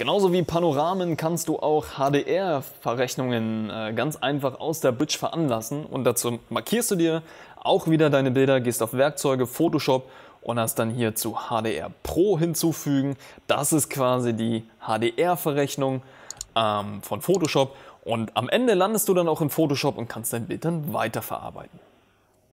Genauso wie Panoramen kannst du auch HDR-Verrechnungen äh, ganz einfach aus der Bridge veranlassen und dazu markierst du dir auch wieder deine Bilder, gehst auf Werkzeuge, Photoshop und hast dann hier zu HDR Pro hinzufügen. Das ist quasi die HDR-Verrechnung ähm, von Photoshop und am Ende landest du dann auch in Photoshop und kannst dein Bild dann weiterverarbeiten.